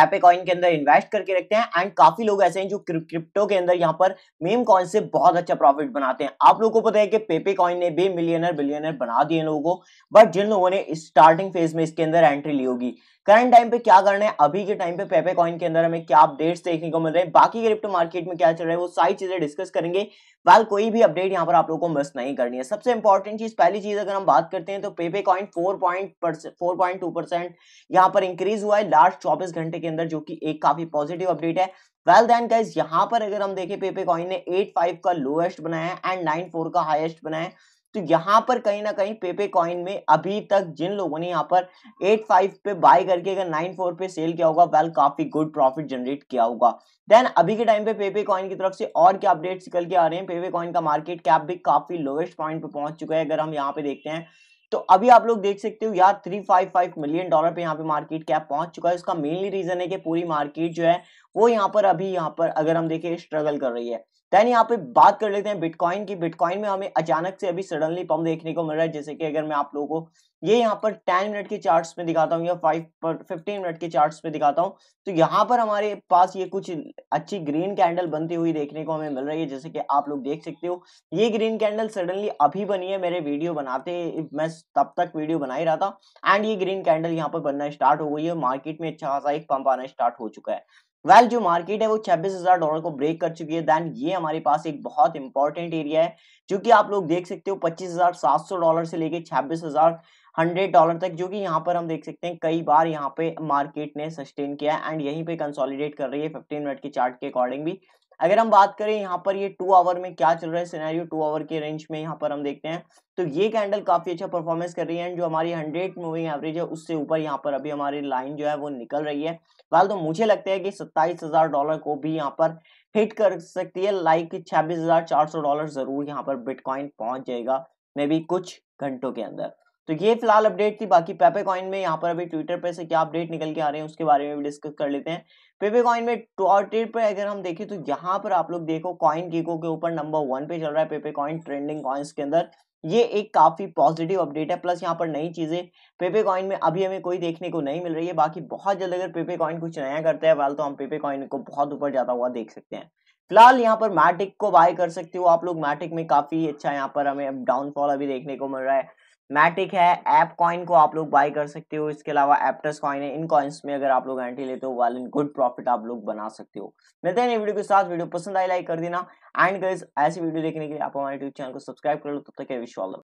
यहाँ कॉइन के अंदर इन्वेस्ट करके रखते हैं एंड काफी लोग ऐसे हैं जो क्रिप्टो के अंदर यहाँ पर मेम कॉइन से बहुत अच्छा प्रॉफिट बनाते हैं आप लोगों को पता है कि पेपे कॉइन ने भी मिलियनर बिलियनर बना दिए लोगों को बट जिन लोगों ने स्टार्टिंग फेज में इसके अंदर एंट्री ली होगी करंट टाइम पे क्या करना है अभी के टाइम पे पेपे कॉइन के अंदर हमें क्या अपडेट्स देखने को मिल रहे हैं बाकी क्रिप्टो मार्केट में क्या चल रहा है वो सारी चीजें डिस्कस करेंगे वाल कोई भी अपडेट यहाँ पर आप लोगों को मिस नहीं करनी है सबसे इंपॉर्टेंट चीज पहली चीज अगर हम बात करते हैं तो Pepe coin four point four point two percent यहाँ पर इंक्रीज हुआ है लास्ट चौबीस घंटे के अंदर जो कि एक काफी पॉजिटिव अपडेट है वेल देन गाइज यहाँ पर अगर हम देखें पेपे कॉइन ने एट फाइव का लोएस्ट बनाया है एंड नाइन फोर का हाईएस्ट बनाया है तो यहाँ पर कहीं ना कहीं पेपे कॉइन में अभी तक जिन लोगों ने यहाँ पर एट फाइव पे बाय करके अगर नाइन फोर पे सेल किया होगा वेल काफी गुड प्रॉफिट जनरेट किया होगा देन अभी के टाइम पे पेपे कॉइन की तरफ से और क्या अपडेट्स निकल के आ रहे हैं पेपे कॉइन का मार्केट कैप भी काफी लोएस्ट पॉइंट पे पहुंच चुका है अगर हम यहाँ पे देखते हैं तो अभी आप लोग देख सकते हो यार 355 मिलियन डॉलर पे यहाँ पे मार्केट कैप पहुंच चुका है उसका मेनली रीजन है कि पूरी मार्केट जो है वो यहाँ पर अभी यहाँ पर अगर हम देखें स्ट्रगल कर रही है देन यहाँ पे बात कर लेते हैं बिटकॉइन की बिटकॉइन में हमें अचानक से अभी सडनली पम्प देखने को मिल रहा है जैसे कि अगर मैं आप लोगों को ये यहाँ पर टेन मिनट के चार्ट्स में दिखाता हूँ या फाइव पर फिफ्टीन मिनट के चार्ट्स में दिखाता हूँ तो यहाँ पर हमारे पास ये कुछ अच्छी ग्रीन कैंडल बनती हुई देखने को हमें मिल रही है जैसे कि आप लोग देख सकते हो ये ग्रीन कैंडल सडनली अभी बनी है मेरे वीडियो बनाते मैं तब तक वीडियो बना ही रहा था एंड ये ग्रीन कैंडल यहाँ पर बनना स्टार्ट हो गई है मार्केट में अच्छा खासा एक पंप आना स्टार्ट हो चुका है वेल well, जो मार्केट है वो 26,000 डॉलर को ब्रेक कर चुकी है देन ये हमारे पास एक बहुत इंपॉर्टेंट एरिया है जो कि आप लोग देख सकते हो 25,700 डॉलर से लेके 26,100 डॉलर तक जो कि यहाँ पर हम देख सकते हैं कई बार यहाँ पे मार्केट ने सस्टेन किया है एंड यहीं पे कंसोलिडेट कर रही है 15 मिनट के चार्ट के अकॉर्डिंग भी अगर हम बात करें यहाँ पर ये टू आवर में क्या चल रहा है सिनेरियो टू आवर के रेंज में यहाँ पर हम देखते हैं तो ये कैंडल काफ़ी अच्छा परफॉर्मेंस कर रही है एंड जो हमारी हंड्रेड मूविंग एवरेज है उससे ऊपर यहाँ पर अभी हमारी लाइन जो है वो निकल रही है फिलहाल तो मुझे लगता है कि सत्ताईस हज़ार डॉलर को भी यहाँ पर हिट कर सकती है लाइक छब्बीस हज़ार चार सौ डॉलर ज़रूर यहाँ पर बिटकॉइन पहुंच जाएगा मे बी कुछ घंटों के अंदर तो ये फिलहाल अपडेट थी बाकी पेपे कॉइन में यहाँ पर अभी ट्विटर पर से क्या अपडेट निकल के आ रहे हैं उसके बारे में भी डिस्कस कर लेते हैं पेपे कॉइन में ट्विटर पर अगर हम देखें तो यहाँ पर आप लोग देखो कॉइन कीको के ऊपर नंबर वन पे चल रहा है पेपे कॉइन ट्रेंडिंग कॉइन्स के अंदर ये एक काफ़ी पॉजिटिव अपडेट है प्लस यहाँ पर नई चीज़ें पेपे कॉइन में अभी हमें कोई देखने को नहीं मिल रही है बाकी बहुत जल्द अगर पेपे कॉइन कुछ नया करता है वाल तो हम पेपे कॉइन को बहुत ऊपर जाता हुआ देख सकते हैं फिलहाल यहाँ पर मैटिक को बाय कर सकते हो आप लोग मैटिक में काफ़ी अच्छा यहाँ पर हमें डाउनफॉल अभी देखने को मिल रहा है मैटिक है ऐप कॉइन को आप लोग बाय कर सकते हो इसके अलावा एप्टस कॉइन है इन कॉइन्स में अगर आप लोग एंट्री लेते हो वाल इन गुड प्रॉफिट आप लोग बना सकते हो मिलते हैं वीडियो के साथ वीडियो पसंद आई लाइक कर देना एंड गर्स ऐसी वीडियो देखने के लिए आप हमारे यूट्यूब चैनल को सब्सक्राइब कर लो तब तक विश्वाल